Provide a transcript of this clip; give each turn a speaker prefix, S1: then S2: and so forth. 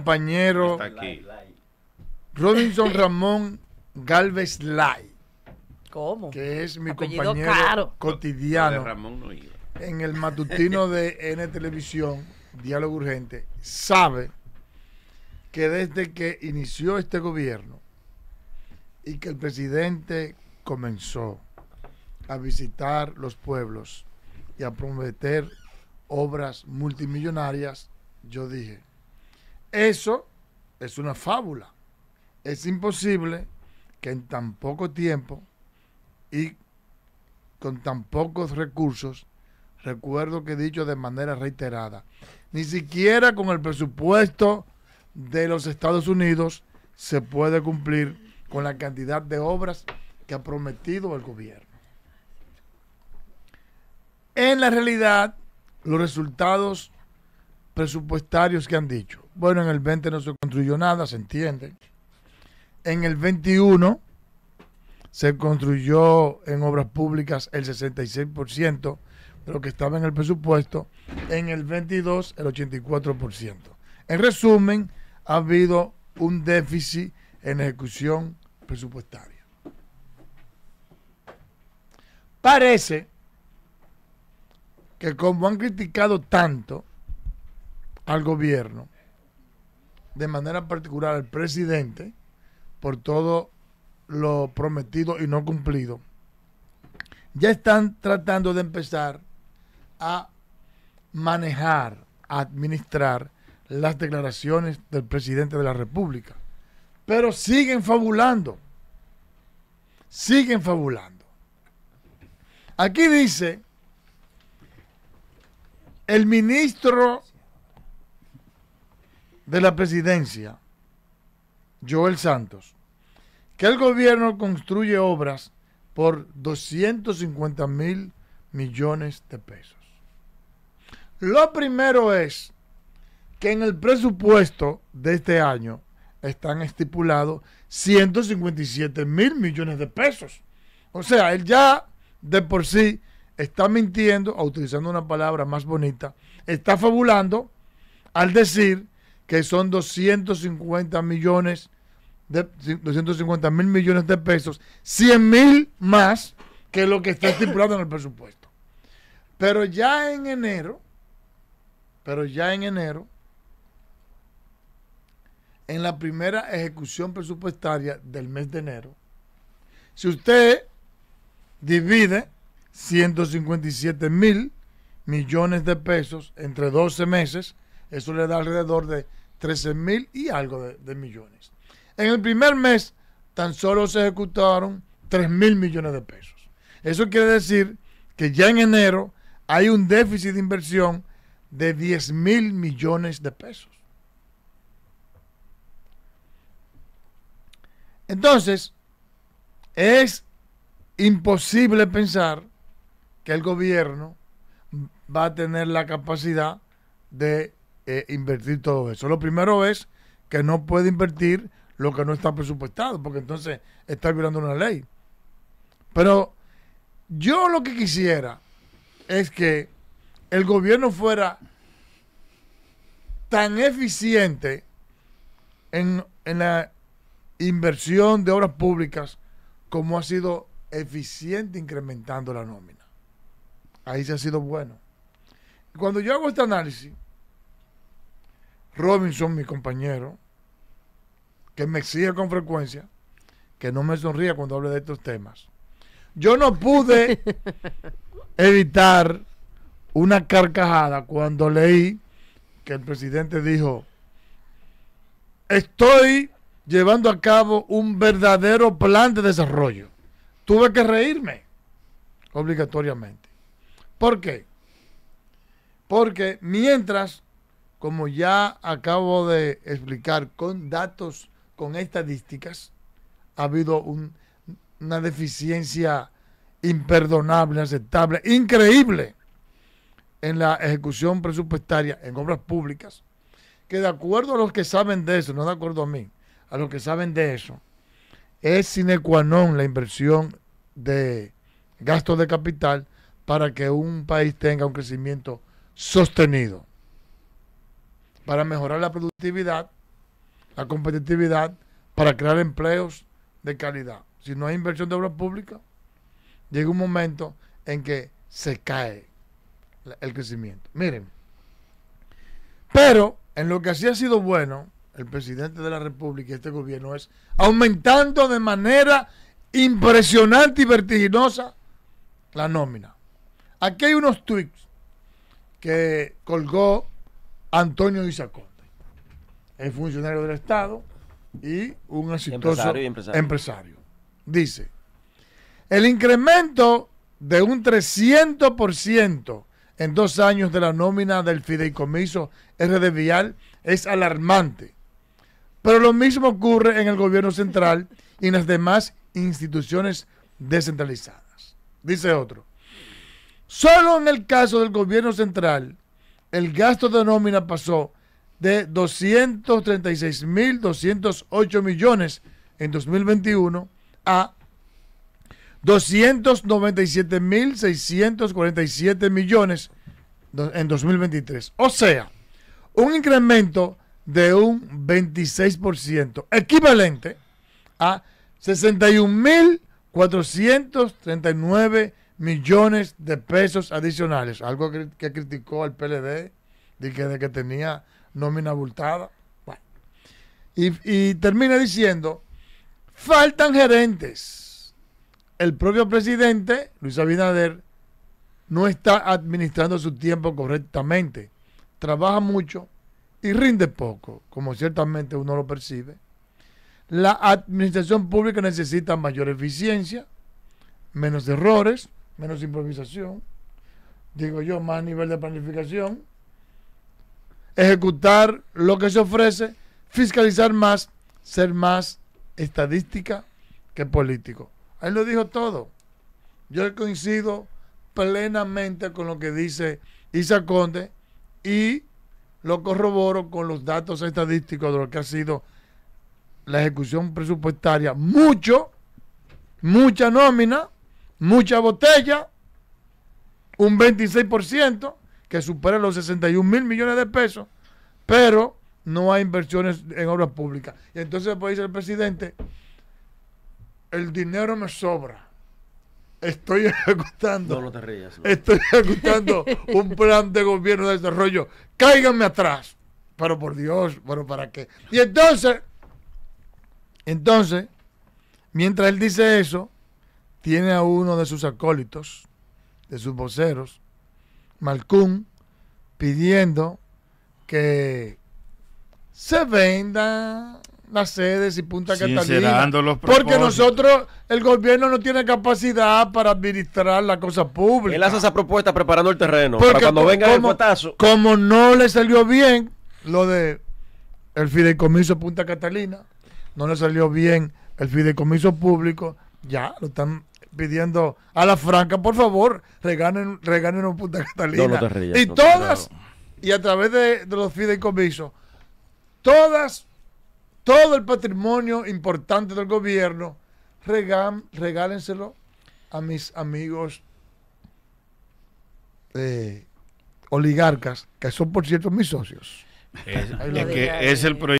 S1: compañero Robinson Ramón Galvez Lai. ¿Cómo? Que es mi compañero cotidiano. Ramón En el matutino de N Televisión, Diálogo Urgente, sabe que desde que inició este gobierno y que el presidente comenzó a visitar los pueblos y a prometer obras multimillonarias, yo dije, eso es una fábula. Es imposible que en tan poco tiempo y con tan pocos recursos, recuerdo que he dicho de manera reiterada, ni siquiera con el presupuesto de los Estados Unidos se puede cumplir con la cantidad de obras que ha prometido el gobierno. En la realidad, los resultados presupuestarios que han dicho bueno, en el 20 no se construyó nada, se entiende. En el 21 se construyó en obras públicas el 66% de lo que estaba en el presupuesto, en el 22 el 84%. En resumen, ha habido un déficit en ejecución presupuestaria. Parece que como han criticado tanto al gobierno, de manera particular al presidente por todo lo prometido y no cumplido, ya están tratando de empezar a manejar, a administrar las declaraciones del presidente de la República. Pero siguen fabulando. Siguen fabulando. Aquí dice el ministro de la presidencia, Joel Santos, que el gobierno construye obras por 250 mil millones de pesos. Lo primero es que en el presupuesto de este año están estipulados 157 mil millones de pesos. O sea, él ya de por sí está mintiendo, utilizando una palabra más bonita, está fabulando al decir que son 250 millones de 250 mil millones de pesos, 100 mil más que lo que está estipulado en el presupuesto. Pero ya en enero, pero ya en enero, en la primera ejecución presupuestaria del mes de enero, si usted divide 157 mil millones de pesos entre 12 meses, eso le da alrededor de 13 mil y algo de, millones. En el primer mes, tan solo se ejecutaron 3 mil millones de pesos. Eso quiere decir que ya en enero hay un déficit de inversión de 10 mil millones de pesos. Entonces, es imposible pensar que el gobierno va a tener la capacidad de eh, invertir todo eso. Lo primero es que no puede invertir lo que no está presupuestado, porque entonces está violando una ley. Pero yo lo que quisiera es que el gobierno fuera tan eficiente en la inversión de obras públicas como ha sido eficiente incrementando la nómina. Ahí se ha sido bueno. Cuando yo hago este análisis, Robinson, mi compañero, que me exige con frecuencia que no me sonría cuando hable de estos temas. Yo no pude evitar una carcajada cuando leí que el presidente dijo, estoy llevando a cabo un verdadero plan de desarrollo. Tuve que reírme, obligatoriamente. ¿Por qué? Porque mientras como ya acabo de explicar, con datos, con estadísticas, ha habido una deficiencia imperdonable, aceptable, increíble en la ejecución presupuestaria en obras públicas, que de acuerdo a los que saben de eso, no de acuerdo a mí, a los que saben de eso, es sine qua non la inversión de gastos de capital para que un país tenga un crecimiento sostenido para mejorar la productividad, la competitividad, para crear empleos de calidad. Si no hay inversión de obra pública llega un momento en que se cae el crecimiento. Miren, pero en lo que así ha sido bueno el presidente de la República y este gobierno es aumentando de manera impresionante y vertiginosa la nómina. Aquí hay unos tweets que colgó Antonio Isaconte, el funcionario del Estado y un exitoso empresario, empresario. Dice, el incremento de un 300% en dos años de la nómina del fideicomiso RD Vial es alarmante. Pero lo mismo ocurre en el gobierno central y en las demás instituciones descentralizadas. Dice otro. Solo en el caso del gobierno central, el gasto de nómina pasó de 236.208 millones en 2021 a 297.647 millones en 2023. O sea, un incremento de un 26%, equivalente a 61.439 millones de pesos adicionales, algo que, criticó al PLD de que, tenía nómina abultada. Y, y termina diciendo, faltan gerentes. El propio presidente, Luis Abinader, no está administrando su tiempo correctamente. Trabaja mucho y rinde poco, como ciertamente uno lo percibe. La administración pública necesita mayor eficiencia, menos errores, menos improvisación, digo yo, más nivel de planificación, ejecutar lo que se ofrece, fiscalizar más, ser más estadística que político. Ahí lo dijo todo. Yo coincido plenamente con lo que dice Isa Conde y lo corroboro con los datos estadísticos de lo que ha sido la ejecución presupuestaria. Mucho, mucha nómina, mucha botella, un 26% que supera los 61 mil millones de pesos, pero no hay inversiones en obras públicas. Y entonces puede decir el presidente, el dinero me sobra. Estoy ejecutando. No, te Estoy ejecutando un plan de gobierno de desarrollo. Cáiganme atrás. Pero por Dios, pero para qué. Y entonces, entonces, mientras él dice eso, tiene a uno de sus acólitos, de sus voceros, Malcún, pidiendo que se vendan las sedes y Punta Catalina. porque nosotros, el gobierno no tiene capacidad para administrar la cosa pública. Él hace esa propuesta preparando el terreno. para cuando venga el potazo. Como no le salió bien lo de el fideicomiso Punta Catalina, no le salió bien el fideicomiso público, ya lo están pidiendo a la franca, por favor, regalen, regalen un Punta Catalina. y todas, y a través de, los fideicomisos, todas, todo el patrimonio importante del gobierno, regan, regálenselo a mis amigos eh, oligarcas, que son por cierto mis socios. es el